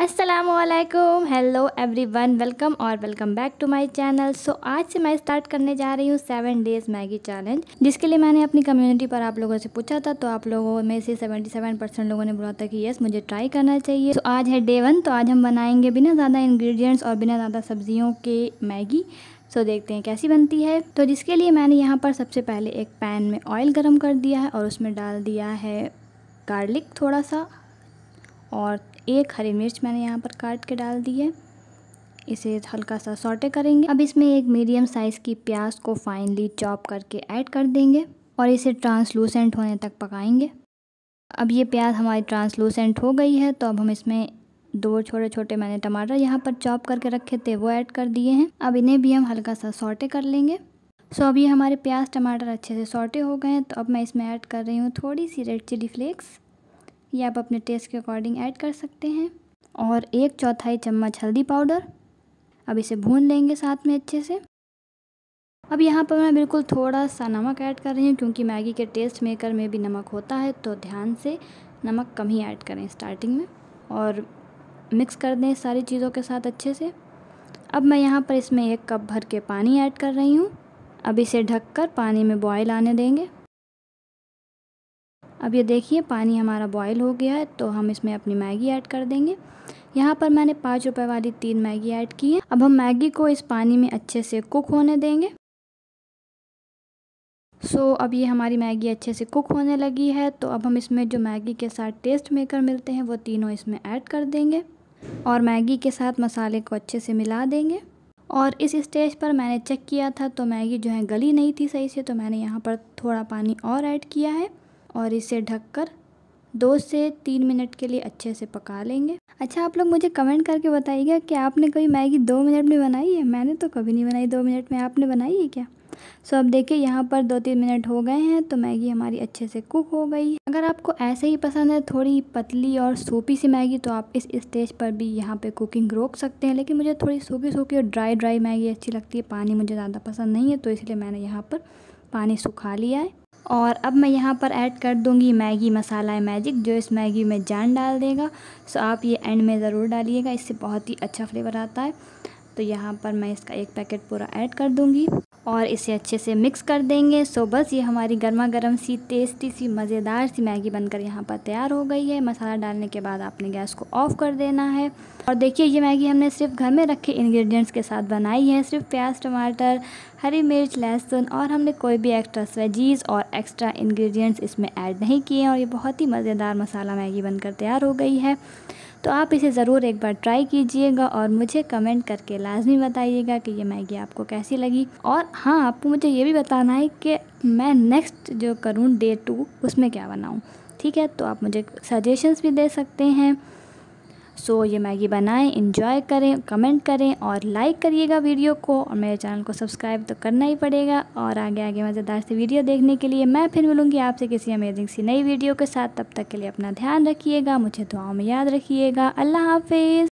असलकुम hello everyone welcome और welcome back to my channel so आज से मैं स्टार्ट करने जा रही हूँ सेवन डेज़ मैगी चैलेंज जिसके लिए मैंने अपनी कम्युनिटी पर आप लोगों से पूछा था तो आप लोगों में से 77 परसेंट लोगों ने बोला था कि यस मुझे ट्राई करना चाहिए तो आज है डे वन तो आज हम बनाएंगे बिना ज़्यादा इन्ग्रीडियंट्स और बिना ज़्यादा सब्जियों के मैगी सो so, देखते हैं कैसी बनती है तो जिसके लिए मैंने यहाँ पर सबसे पहले एक पैन में ऑयल गर्म कर दिया है और उसमें डाल दिया है गार्लिक थोड़ा सा और एक हरी मिर्च मैंने यहाँ पर काट के डाल दी है इसे हल्का सा सॉटे करेंगे अब इसमें एक मीडियम साइज़ की प्याज को फाइनली चॉप करके ऐड कर देंगे और इसे ट्रांसलूसेंट होने तक पकाएंगे अब ये प्याज हमारी ट्रांसलूसेंट हो गई है तो अब हम इसमें दो छोटे छोटे मैंने टमाटर यहाँ पर चॉप करके रखे थे वो ऐड कर दिए हैं अब इन्हें भी हम हल्का सा सॉटे कर लेंगे सो अब ये हमारे प्याज टमाटर अच्छे से सॉटे हो गए हैं तो अब मैं इसमें ऐड कर रही हूँ थोड़ी सी रेड चिली फ्लेक्स ये आप अपने टेस्ट के अकॉर्डिंग ऐड कर सकते हैं और एक चौथाई चम्मच हल्दी पाउडर अब इसे भून लेंगे साथ में अच्छे से अब यहाँ पर मैं बिल्कुल थोड़ा सा नमक ऐड कर रही हूँ क्योंकि मैगी के टेस्ट मेकर में भी नमक होता है तो ध्यान से नमक कम ही ऐड करें स्टार्टिंग में और मिक्स कर दें सारी चीज़ों के साथ अच्छे से अब मैं यहाँ पर इसमें एक कप भर के पानी ऐड कर रही हूँ अब इसे ढककर पानी में बॉयल आने देंगे अब ये देखिए पानी हमारा बॉयल हो गया है तो हम इसमें अपनी मैगी ऐड कर देंगे यहाँ पर मैंने पाँच रुपये वाली तीन मैगी ऐड की है अब हम मैगी को इस पानी में अच्छे से कुक होने देंगे सो so, अब ये हमारी मैगी अच्छे से कुक होने लगी है तो अब हम इसमें जो मैगी के साथ टेस्ट मेकर मिलते हैं वो तीनों इसमें ऐड कर देंगे और मैगी के साथ मसाले को अच्छे से मिला देंगे और इस स्टेज पर मैंने चेक किया था तो मैगी जो है गली नहीं थी सही से तो मैंने यहाँ पर थोड़ा पानी और ऐड किया है और इसे ढककर दो से तीन मिनट के लिए अच्छे से पका लेंगे अच्छा आप लोग मुझे कमेंट करके बताइएगा कि आपने कभी मैगी दो मिनट में बनाई है मैंने तो कभी नहीं बनाई दो मिनट में आपने बनाई है क्या सो अब देखिए यहाँ पर दो तीन मिनट हो गए हैं तो मैगी हमारी अच्छे से कुक हो गई है अगर आपको ऐसे ही पसंद है थोड़ी पतली और सूपी सी मैगी तो आप इस स्टेज पर भी यहाँ पे कुकिंग रोक सकते हैं लेकिन मुझे थोड़ी सूखी सूखी और ड्राई ड्राई मैगी अच्छी लगती है पानी मुझे ज़्यादा पसंद नहीं है तो इसलिए मैंने यहाँ पर पानी सुखा लिया है और अब मैं यहाँ पर ऐड कर दूँगी मैगी मसाला मैजिक जो इस मैगी में जान डाल देगा सो आप ये एंड में ज़रूर डालिएगा इससे बहुत ही अच्छा फ्लेवर आता है तो यहाँ पर मैं इसका एक पैकेट पूरा ऐड कर दूँगी और इसे अच्छे से मिक्स कर देंगे सो बस ये हमारी गर्मा गर्म सी टेस्टी सी मज़ेदार सी मैगी बनकर यहाँ पर तैयार हो गई है मसाला डालने के बाद आपने गैस को ऑफ़ कर देना है और देखिए ये मैगी हमने सिर्फ घर में रखे इंग्रेडिएंट्स के साथ बनाई है सिर्फ प्याज टमाटर हरी मिर्च लहसुन और हमने कोई भी एक्स्ट्रा स्वेजीज और एक्स्ट्रा इंग्रेडिएंट्स इसमें ऐड नहीं किए और ये बहुत ही मज़ेदार मसाला मैगी बनकर तैयार हो गई है तो आप इसे ज़रूर एक बार ट्राई कीजिएगा और मुझे कमेंट करके लाजमी बताइएगा कि ये मैगी आपको कैसी लगी और हाँ आपको मुझे ये भी बताना है कि मैं नेक्स्ट जो करूँ डे टू उसमें क्या बनाऊँ ठीक है तो आप मुझे सजेशंस भी दे सकते हैं सो ये मैगी बनाएं इन्जॉय करें कमेंट करें और लाइक करिएगा वीडियो को और मेरे चैनल को सब्सक्राइब तो करना ही पड़ेगा और आगे आगे मज़ेदार से वीडियो देखने के लिए मैं फिर मिलूँगी आपसे किसी अमेजिंग सी नई वीडियो के साथ तब तक के लिए अपना ध्यान रखिएगा मुझे दुआओं में याद रखिएगा अल्लाह हाफिज़